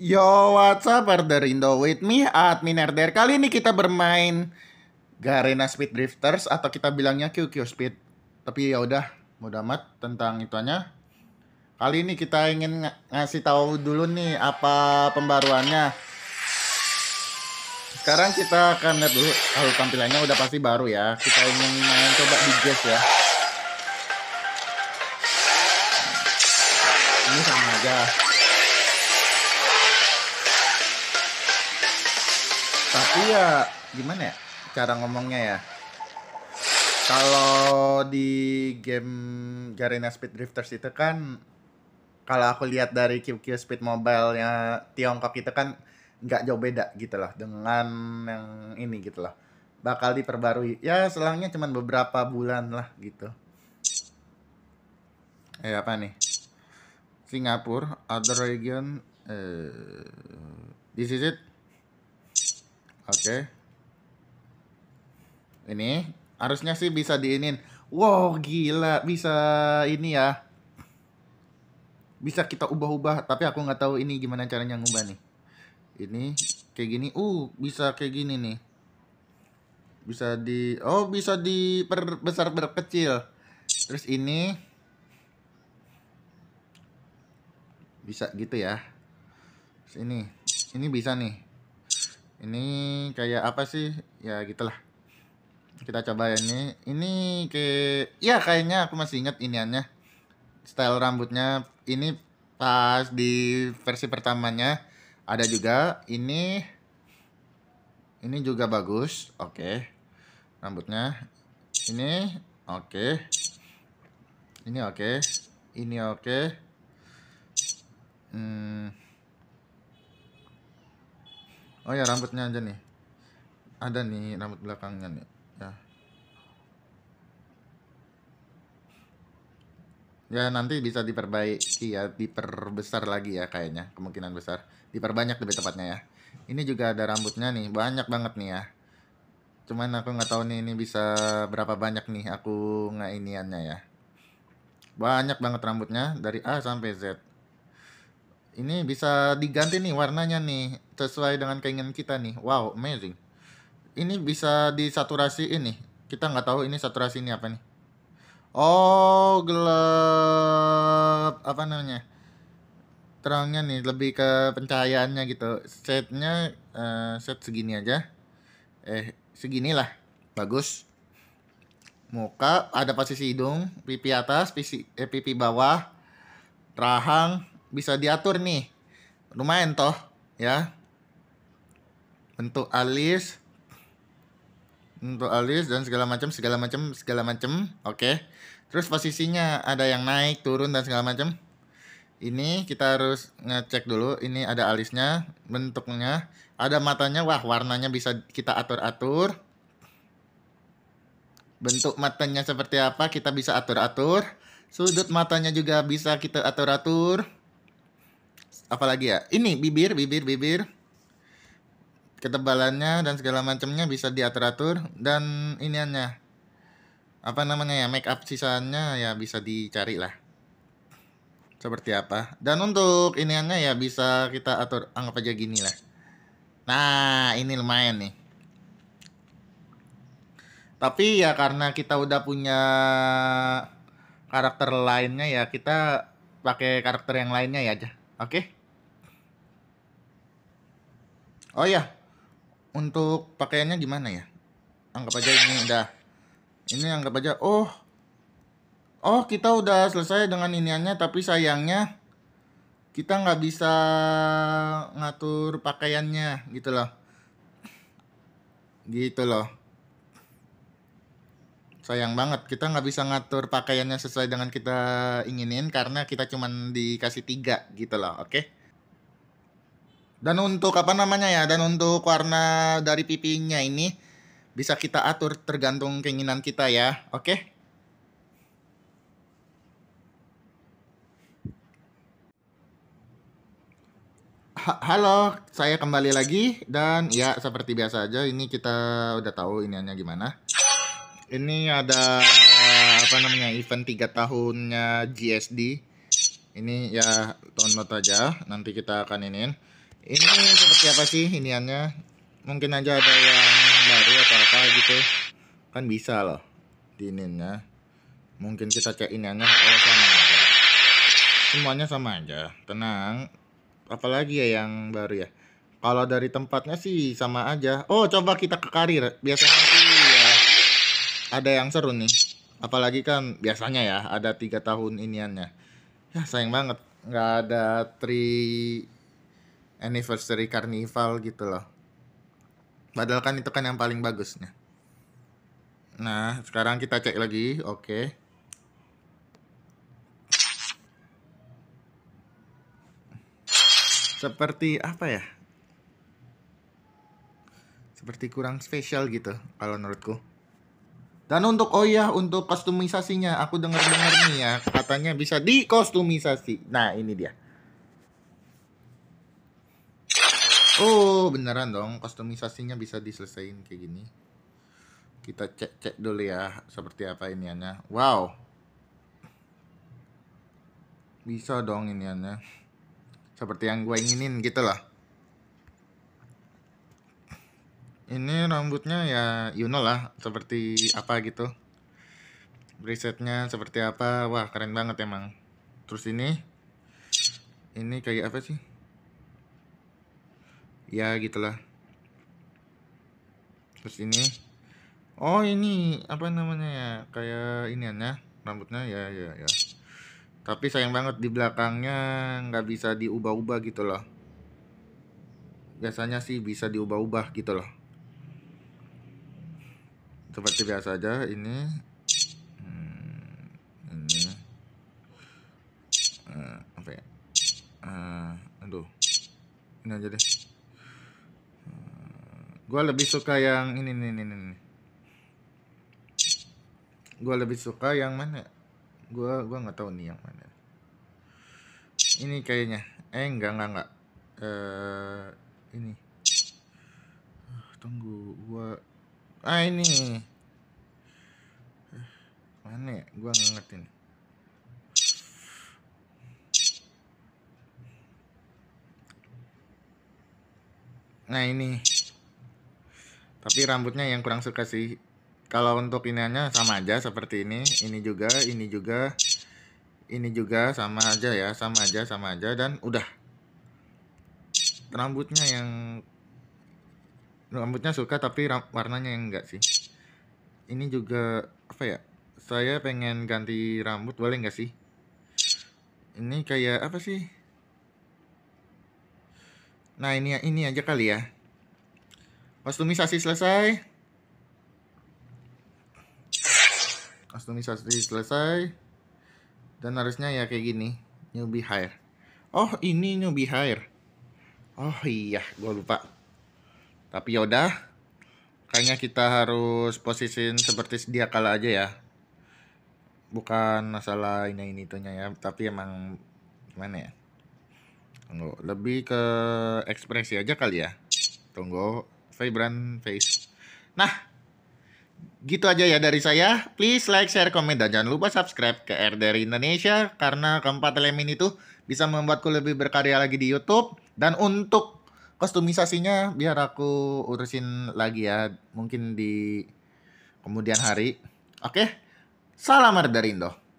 Yo, what's up Indo with me, admin Arder. Kali ini kita bermain Garena Speed Drifters atau kita bilangnya QQ Speed. Tapi ya udah, mudah amat tentang itunya. Kali ini kita ingin ng ngasih tahu dulu nih apa pembaruannya. Sekarang kita akan lihat dulu kalau oh, tampilannya udah pasti baru ya. Kita ingin main coba di Jazz ya. Ini sama aja. tapi ya gimana ya cara ngomongnya ya kalau di game Garena Speed Drifters itu kan kalau aku lihat dari QQ Speed Mobile yang Tiongkok itu kan nggak jauh beda gitu loh dengan yang ini gitu loh bakal diperbarui ya selangnya cuma beberapa bulan lah gitu eh apa nih Singapura other region uh, this is it Oke. Okay. Ini harusnya sih bisa diinin. Wow, gila, bisa ini ya. Bisa kita ubah-ubah, tapi aku nggak tahu ini gimana caranya ngubah nih. Ini kayak gini. Uh, bisa kayak gini nih. Bisa di Oh, bisa diperbesar berkecil. Terus ini bisa gitu ya. Terus ini. Ini bisa nih ini kayak apa sih ya gitulah kita coba ya ini ini ke ya kayaknya aku masih ingat iniannya style rambutnya ini pas di versi pertamanya ada juga ini ini juga bagus oke okay. rambutnya ini oke okay. ini oke okay. ini oke okay. hmm oh ya rambutnya aja nih ada nih rambut belakangnya nih ya ya nanti bisa diperbaiki ya diperbesar lagi ya kayaknya kemungkinan besar diperbanyak lebih tepatnya ya ini juga ada rambutnya nih banyak banget nih ya cuman aku nggak tahu nih ini bisa berapa banyak nih aku nggak iniannya ya banyak banget rambutnya dari A sampai Z ini bisa diganti nih warnanya nih sesuai dengan keinginan kita nih wow amazing ini bisa disaturasi ini kita nggak tahu ini saturasi ini apa nih oh gelap apa namanya terangnya nih lebih ke pencahayaannya gitu setnya uh, set segini aja eh segini lah, bagus muka ada posisi hidung pipi atas pipi eh, pipi bawah rahang bisa diatur nih lumayan toh ya bentuk alis bentuk alis dan segala macam segala macam segala macam oke okay. terus posisinya ada yang naik turun dan segala macam ini kita harus ngecek dulu ini ada alisnya bentuknya ada matanya wah warnanya bisa kita atur-atur bentuk matanya seperti apa kita bisa atur-atur sudut matanya juga bisa kita atur-atur apalagi ya ini bibir bibir bibir ketebalannya dan segala macamnya bisa diatur atur dan iniannya apa namanya ya make up sisanya ya bisa dicari lah seperti apa dan untuk iniannya ya bisa kita atur anggap aja gini lah nah ini lumayan nih tapi ya karena kita udah punya karakter lainnya ya kita pakai karakter yang lainnya ya aja oke okay? Oh ya, untuk pakaiannya gimana ya? Anggap aja ini udah. Ini anggap aja. Oh, oh kita udah selesai dengan iniannya, tapi sayangnya kita nggak bisa ngatur pakaiannya gitu loh. Gitu loh. Sayang banget kita nggak bisa ngatur pakaiannya sesuai dengan kita inginin karena kita cuman dikasih tiga gitu loh, oke? Okay? Dan untuk apa namanya ya? Dan untuk warna dari pipinya ini bisa kita atur tergantung keinginan kita ya. Oke? Okay? Halo, saya kembali lagi dan ya seperti biasa aja ini kita udah tahu ini hanya gimana. Ini ada apa namanya event 3 tahunnya GSD. Ini ya download aja nanti kita akan -in ini seperti apa sih iniannya mungkin aja ada yang baru atau apa gitu kan bisa loh di mungkin kita cek iniannya oh sama aja semuanya sama aja tenang apalagi ya yang baru ya kalau dari tempatnya sih sama aja oh coba kita ke karir biasanya sih ya ada yang seru nih apalagi kan biasanya ya ada tiga tahun iniannya ya sayang banget nggak ada tri anniversary carnival gitu loh padahal kan itu kan yang paling bagusnya nah sekarang kita cek lagi oke okay. seperti apa ya seperti kurang spesial gitu kalau menurutku dan untuk oh ya untuk kostumisasinya aku dengar dengar nih ya katanya bisa dikostumisasi. Nah ini dia. Oh beneran dong kostumisasinya bisa diselesain kayak gini. Kita cek-cek dulu ya seperti apa iniannya. Wow. Bisa dong iniannya. Seperti yang gue inginin gitu lah. Ini rambutnya ya you know lah seperti apa gitu. Resetnya seperti apa. Wah keren banget emang. Terus ini. Ini kayak apa sih? ya gitulah terus ini oh ini apa namanya ya kayak ini ya nah, rambutnya ya ya ya tapi sayang banget di belakangnya nggak bisa diubah-ubah gitu loh biasanya sih bisa diubah-ubah gitu loh seperti biasa aja ini hmm, ini uh, apa ya uh, aduh ini aja deh Gue lebih suka yang ini nih nih nih. Gue lebih suka yang mana? Gue gua nggak tahu nih yang mana. Ini kayaknya. Eh enggak enggak enggak. Eh ini. Ah, tunggu gue ah ini. Eh, mana ya? Gua nggak ngerti nih. Nah ini tapi rambutnya yang kurang suka sih kalau untuk iniannya sama aja seperti ini ini juga ini juga ini juga sama aja ya sama aja sama aja dan udah rambutnya yang rambutnya suka tapi warnanya yang enggak sih ini juga apa ya saya pengen ganti rambut boleh nggak sih ini kayak apa sih Nah ini ini aja kali ya. Kostumisasi selesai. Kostumisasi selesai. Dan harusnya ya kayak gini. Newbie hire. Oh ini newbie hire. Oh iya, gue lupa. Tapi yaudah kayaknya kita harus posisin seperti sedia kala aja ya bukan masalah ini ini itunya ya tapi emang gimana ya tunggu lebih ke ekspresi aja kali ya tunggu vibrant face. Nah, gitu aja ya dari saya. Please like, share, komen, dan jangan lupa subscribe ke RDR Indonesia karena keempat elemen itu bisa membuatku lebih berkarya lagi di YouTube dan untuk kostumisasinya biar aku urusin lagi ya mungkin di kemudian hari. Oke. Salam dari Indo.